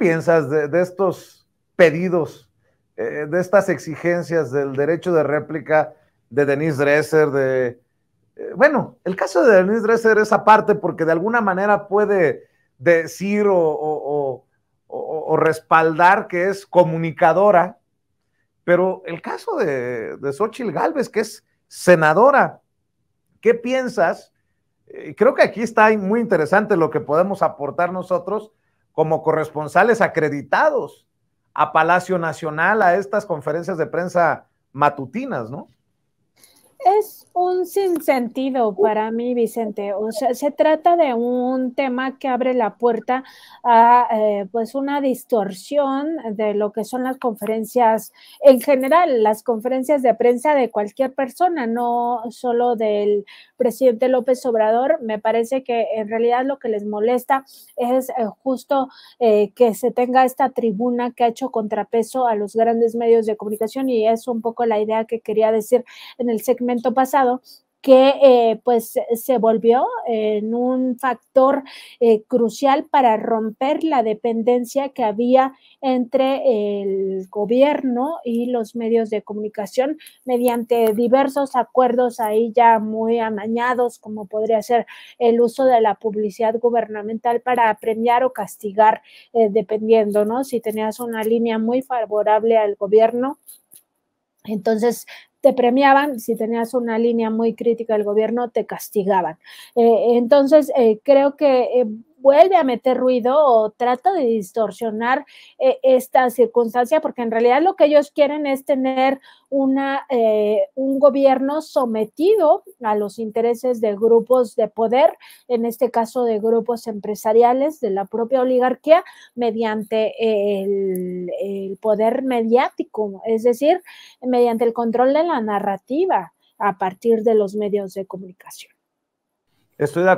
piensas de, estos pedidos, eh, de estas exigencias del derecho de réplica de Denise Dresser? De, eh, bueno, el caso de Denise Dresser es aparte porque de alguna manera puede decir o, o, respaldar que es comunicadora, pero el caso de, de Xochitl Galvez, que es senadora, ¿qué piensas? Eh, creo que aquí está muy interesante lo que podemos aportar nosotros como corresponsales acreditados a Palacio Nacional, a estas conferencias de prensa matutinas, ¿no? Es un sinsentido para mí, Vicente. O sea, se trata de un tema que abre la puerta a eh, pues una distorsión de lo que son las conferencias en general, las conferencias de prensa de cualquier persona, no solo del presidente López Obrador. Me parece que en realidad lo que les molesta es eh, justo eh, que se tenga esta tribuna que ha hecho contrapeso a los grandes medios de comunicación y es un poco la idea que quería decir en el segmento pasado que eh, pues se volvió eh, en un factor eh, crucial para romper la dependencia que había entre el gobierno y los medios de comunicación mediante diversos acuerdos ahí ya muy amañados como podría ser el uso de la publicidad gubernamental para premiar o castigar dependiendo, ¿no? Si tenías una línea muy favorable al gobierno entonces te premiaban, si tenías una línea muy crítica del gobierno, te castigaban. Eh, entonces, eh, creo que eh, vuelve a meter ruido o trata de distorsionar eh, esta circunstancia, porque en realidad lo que ellos quieren es tener una, eh, un gobierno sometido a los intereses de grupos de poder, en este caso de grupos empresariales, de la propia oligarquía, mediante el, poder mediático, es decir, mediante el control de la narrativa a partir de los medios de comunicación. Estoy de